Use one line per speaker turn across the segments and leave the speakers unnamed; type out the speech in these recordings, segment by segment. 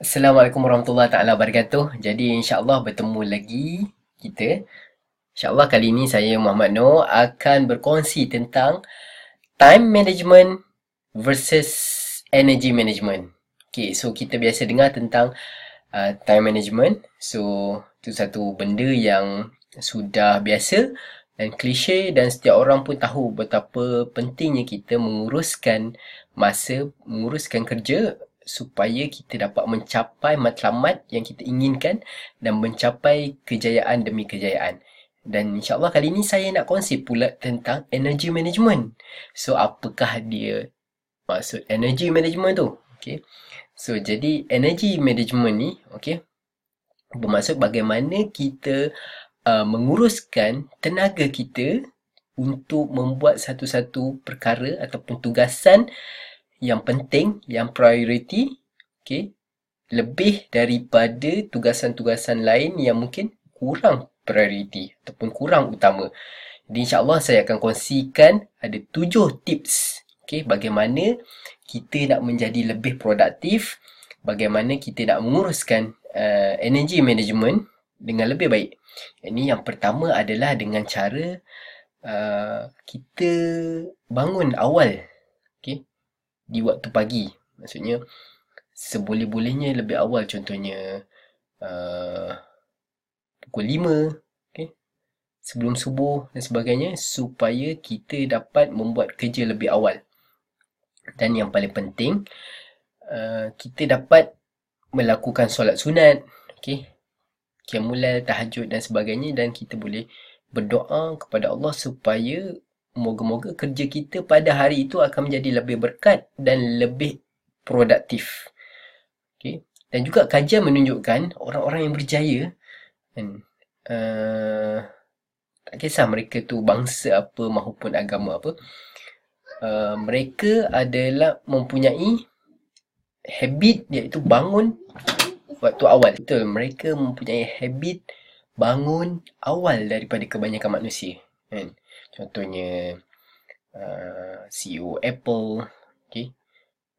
Assalamualaikum warahmatullahi taala wabarakatuh. Jadi insya-Allah bertemu lagi kita. Insya-Allah kali ini saya Muhammad Noor akan berkongsi tentang time management versus energy management. Okay, so kita biasa dengar tentang uh, time management. So, itu satu benda yang sudah biasa dan klise dan setiap orang pun tahu betapa pentingnya kita menguruskan masa, menguruskan kerja supaya kita dapat mencapai matlamat yang kita inginkan dan mencapai kejayaan demi kejayaan. Dan insyaAllah kali ini saya nak kongsi pula tentang energy management. So, apakah dia maksud energy management tu? Okay. So, jadi energy management ni, okay, bermaksud bagaimana kita uh, menguruskan tenaga kita untuk membuat satu-satu perkara ataupun tugasan uh, yang penting, yang prioriti, okay, lebih daripada tugasan-tugasan lain yang mungkin kurang prioriti ataupun kurang utama. Jadi insyaAllah saya akan kongsikan ada tujuh tips okay, bagaimana kita nak menjadi lebih produktif, bagaimana kita nak menguruskan uh, energy management dengan lebih baik. Ini yang pertama adalah dengan cara uh, kita bangun awal di waktu pagi maksudnya seboleh-bolehnya lebih awal contohnya uh, pukul 5 okay? sebelum subuh dan sebagainya supaya kita dapat membuat kerja lebih awal dan yang paling penting uh, kita dapat melakukan solat sunat okay? kiamulal, tahajud dan sebagainya dan kita boleh berdoa kepada Allah supaya moga-moga kerja kita pada hari itu akan menjadi lebih berkat dan lebih produktif. Okay. Dan juga kajian menunjukkan orang-orang yang berjaya kan, uh, tak kisah mereka tu bangsa apa mahupun agama apa uh, mereka adalah mempunyai habit iaitu bangun waktu awal betul mereka mempunyai habit bangun awal daripada kebanyakan manusia kan contohnya uh, CEO Apple, okay,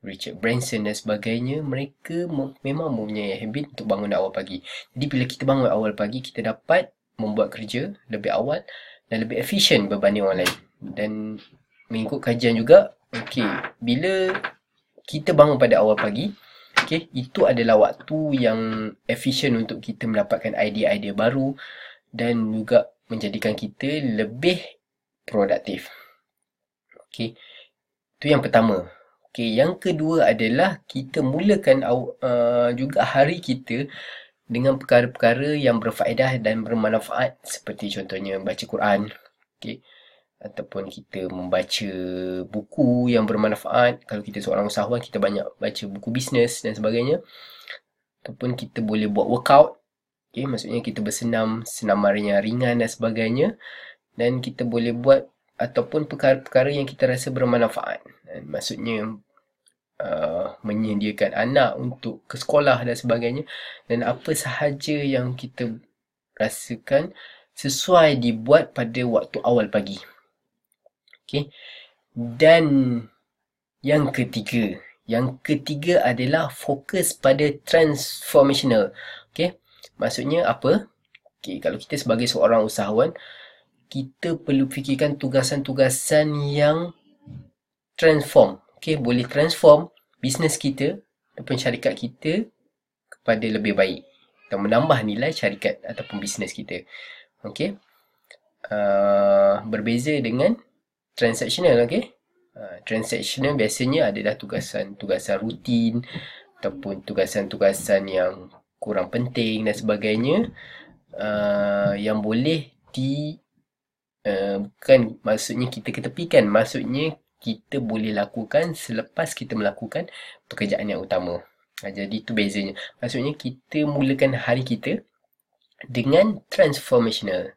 Richard Branson dan sebagainya, mereka memang mempunyai habit untuk bangun awal pagi. Jadi bila kita bangun awal pagi, kita dapat membuat kerja lebih awal dan lebih efisien berbanding orang lain. Dan mengikut kajian juga, okay, bila kita bangun pada awal pagi, okay, itu adalah waktu yang efisien untuk kita mendapatkan idea-idea baru dan juga menjadikan kita lebih produktif. Okey. Itu yang pertama. Okey, yang kedua adalah kita mulakan uh, juga hari kita dengan perkara-perkara yang berfaedah dan bermanfaat seperti contohnya baca Quran. Okey. Ataupun kita membaca buku yang bermanfaat. Kalau kita seorang usahawan, kita banyak baca buku bisnes dan sebagainya. Ataupun kita boleh buat workout. Okay, maksudnya kita bersenam, senamannya ringan dan sebagainya dan kita boleh buat ataupun perkara-perkara yang kita rasa bermanfaat. Dan eh, maksudnya uh, menyediakan anak untuk ke sekolah dan sebagainya dan apa sahaja yang kita rasakan sesuai dibuat pada waktu awal pagi. Okay. Dan yang ketiga, yang ketiga adalah fokus pada transformational. Okay. Maksudnya apa? Okay. kalau kita sebagai seorang usahawan, uh, kita perlu fikirkan tugasan-tugasan yang transform. Okay, boleh transform bisnes kita ataupun syarikat kita kepada lebih baik atau menambah nilai syarikat ataupun bisnes kita. Okay, uh, berbeza dengan transactional. Okay, uh, transactional biasanya adalah tugasan-tugasan rutin ataupun tugasan-tugasan yang kurang penting dan sebagainya uh, yang boleh di Eh, bukan maksudnya kita ketepikan maksudnya kita boleh lakukan selepas kita melakukan pekerjaan yang utama ha, jadi itu bezanya maksudnya kita mulakan hari kita dengan transformational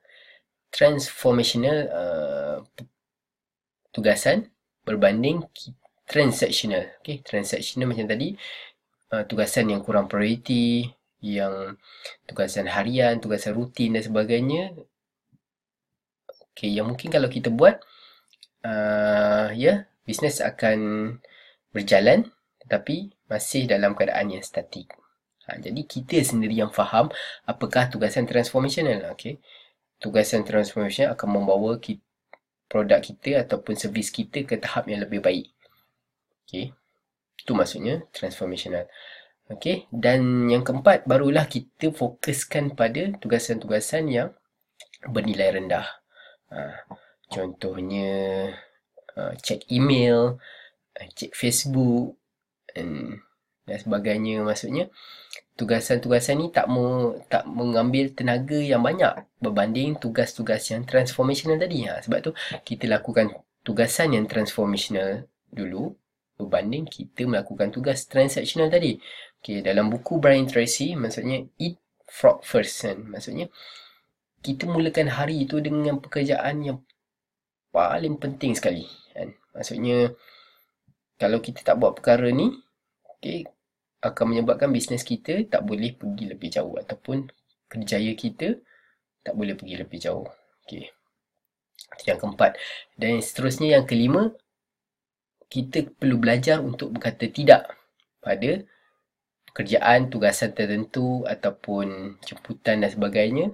transformational uh, tugasan berbanding transactional okey transactional macam tadi uh, tugasan yang kurang priority yang tugasan harian tugasan rutin dan sebagainya Okay, yang mungkin kalau kita buat, uh, ya, yeah, bisnes akan berjalan tetapi masih dalam keadaan yang statik. Ha, jadi, kita sendiri yang faham apakah tugasan transformational. Okay. Tugasan transformational akan membawa kita produk kita ataupun servis kita ke tahap yang lebih baik. Okay. Itu maksudnya transformational. Okay. Dan yang keempat, barulah kita fokuskan pada tugasan-tugasan yang bernilai rendah. Ah. contohnya ah, check email, ah, check Facebook dan sebagainya maksudnya tugasan-tugasan ni tak mau me, tak mengambil tenaga yang banyak berbanding tugas-tugas yang transformational tadi ha. sebab tu kita lakukan tugasan yang transformational dulu berbanding kita melakukan tugas transactional tadi Okay dalam buku Brian Tracy maksudnya eat frog first kan maksudnya uh, kita mulakan hari itu dengan pekerjaan yang paling penting sekali kan maksudnya kalau kita tak buat perkara ni okay, akan menyebabkan bisnes kita tak boleh pergi lebih jauh ataupun kerjaya kita tak boleh pergi lebih jauh Okay, itu yang keempat dan seterusnya yang kelima kita perlu belajar untuk berkata tidak pada kerjaan, tugasan tertentu ataupun jemputan dan sebagainya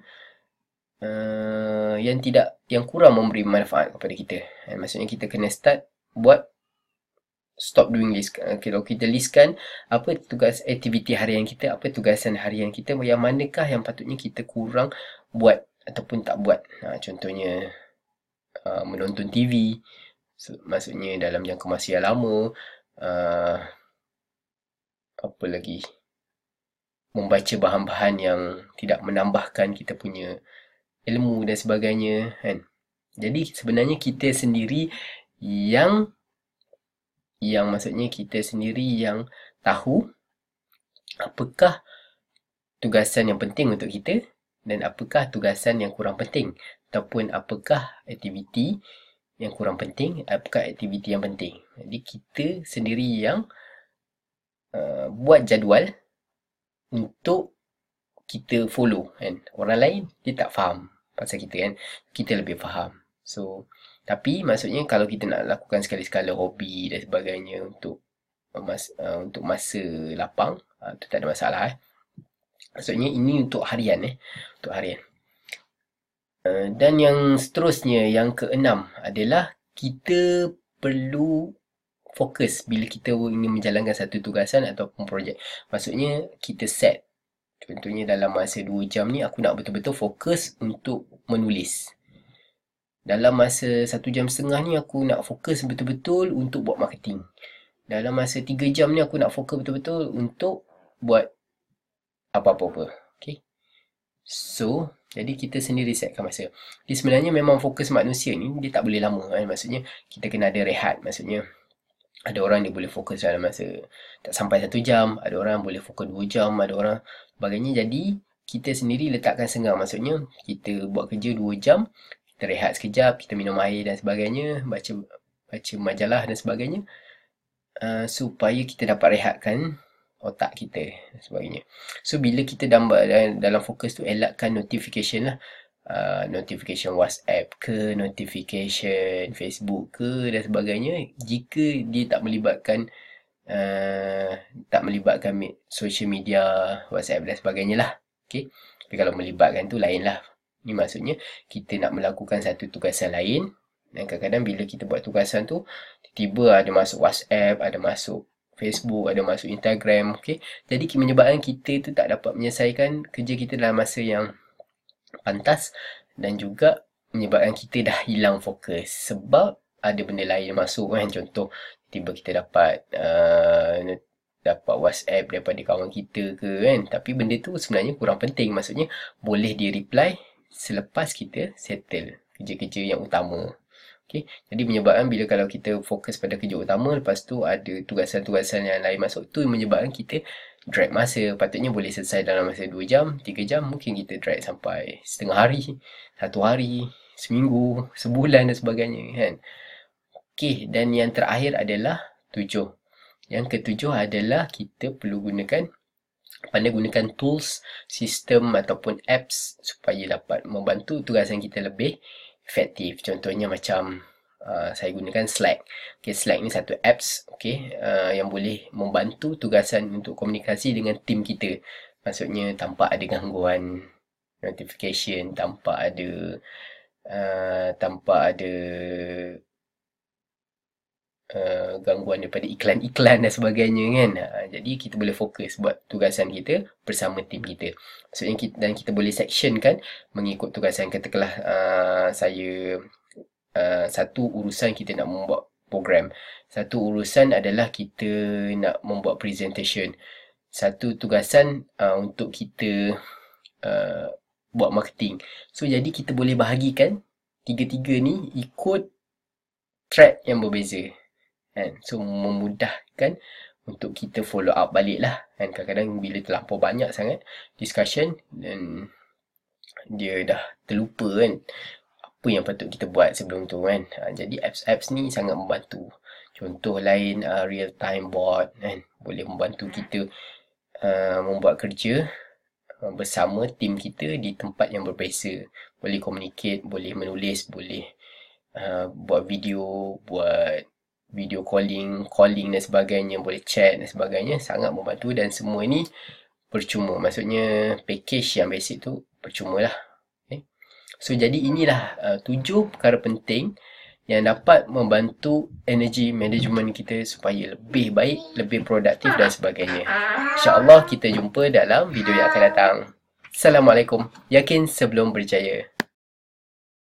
Eh, yang tidak yang kurang memberi manfaat kepada kita And eh, maksudnya kita kena start buat stop doing list eh, kalau kita listkan apa tugas aktiviti harian kita apa tugasan harian kita yang manakah yang patutnya kita kurang buat ataupun tak buat ha, contohnya uh, menonton TV so, maksudnya dalam jangka masa yang lama uh, apa lagi membaca bahan-bahan yang tidak menambahkan kita punya uh, ilmu dan sebagainya kan. Jadi sebenarnya kita sendiri yang yang maksudnya kita sendiri yang tahu apakah tugasan yang penting untuk kita dan apakah tugasan yang kurang penting ataupun apakah aktiviti yang kurang penting apakah aktiviti yang penting. Jadi kita sendiri yang uh, buat jadual untuk kita follow kan orang lain dia tak faham pasal kita kan kita lebih faham so tapi maksudnya kalau kita nak lakukan sekali-sekala hobi dan sebagainya untuk uh, mas, uh, untuk masa lapang uh, tu tak ada masalah eh maksudnya ini untuk harian eh untuk harian uh, dan yang seterusnya yang keenam adalah kita perlu fokus bila kita ingin menjalankan satu tugasan ataupun projek maksudnya kita set contohnya dalam masa 2 jam ni aku nak betul-betul fokus untuk menulis. Dalam masa 1 jam setengah ni aku nak fokus betul-betul untuk buat marketing. Dalam masa 3 jam ni aku nak fokus betul-betul untuk buat apa-apa. Okay. So, jadi kita sendiri setkan masa. Jadi sebenarnya memang fokus manusia ni dia tak boleh lama. Kan? Maksudnya kita kena ada rehat. Maksudnya ada orang dia boleh fokus dalam masa tak sampai satu jam. Ada orang boleh fokus dua jam. Ada orang sebagainya jadi kita sendiri letakkan senggang maksudnya kita buat kerja 2 jam kita rehat sekejap kita minum air dan sebagainya baca baca majalah dan sebagainya uh, supaya kita dapat rehatkan otak kita dan sebagainya so bila kita dalam dalam fokus tu elakkan notification lah Uh, notification WhatsApp ke notification Facebook ke dan sebagainya jika dia tak melibatkan uh, Eh, tak melibatkan social media, WhatsApp dan sebagainya lah. Okay. Tapi kalau melibatkan tu lain lah. Ni maksudnya kita nak melakukan satu tugasan lain. Dan kadang-kadang bila kita buat tugasan tu, tiba ada masuk WhatsApp, ada masuk Facebook, ada masuk Instagram. Okay. Jadi menyebabkan kita tu tak dapat menyelesaikan kerja kita dalam masa yang pantas dan juga menyebabkan kita dah hilang fokus sebab ada benda lain masuk kan contoh tiba kita dapat uh, dapat WhatsApp daripada kawan kita ke kan tapi benda tu sebenarnya kurang penting maksudnya boleh di reply selepas kita settle kerja-kerja yang utama Okay. Jadi menyebabkan bila kalau kita fokus pada kerja utama lepas tu ada tugasan-tugasan yang lain masuk tu menyebabkan kita drag masa. Patutnya boleh selesai dalam masa 2 jam, 3 jam mungkin kita drag sampai setengah hari, satu hari, seminggu, sebulan dan sebagainya kan. Okey, dan yang terakhir adalah tujuh. Yang ketujuh adalah kita perlu gunakan pandai gunakan tools, sistem ataupun apps supaya dapat membantu tugasan kita lebih efektif. Contohnya macam uh, saya gunakan Slack. Okay, Slack ni satu apps okay, uh, yang boleh membantu tugasan untuk komunikasi dengan tim kita. Maksudnya tanpa ada gangguan notification, tanpa ada uh, tanpa ada uh, gangguan daripada iklan-iklan dan sebagainya kan uh, jadi kita boleh fokus buat tugasan kita bersama tim kita so yang kita, dan kita boleh section kan mengikut tugasan katakanlah uh, saya uh, satu urusan kita nak membuat program satu urusan adalah kita nak membuat presentation satu tugasan uh, untuk kita uh, buat marketing so jadi kita boleh bahagikan tiga-tiga ni ikut track yang berbeza kan? So memudahkan untuk kita follow up balik lah kan? Kadang-kadang bila terlampau banyak sangat discussion Dan dia dah terlupa kan Apa yang patut kita buat sebelum tu kan ha, Jadi apps-apps ni sangat membantu Contoh lain uh, real-time bot kan? Boleh membantu kita uh, membuat kerja ah, bersama tim kita di tempat yang berbeza boleh communicate boleh menulis boleh uh, buat video buat video calling, calling dan sebagainya, boleh chat dan sebagainya sangat membantu dan semua ini percuma. Maksudnya package yang basic tu percuma lah. Okay. Eh. So jadi inilah uh, tujuh perkara penting yang dapat membantu energy management kita supaya lebih baik, lebih produktif dan sebagainya. InsyaAllah kita jumpa dalam video yang akan datang. Assalamualaikum. Yakin sebelum berjaya.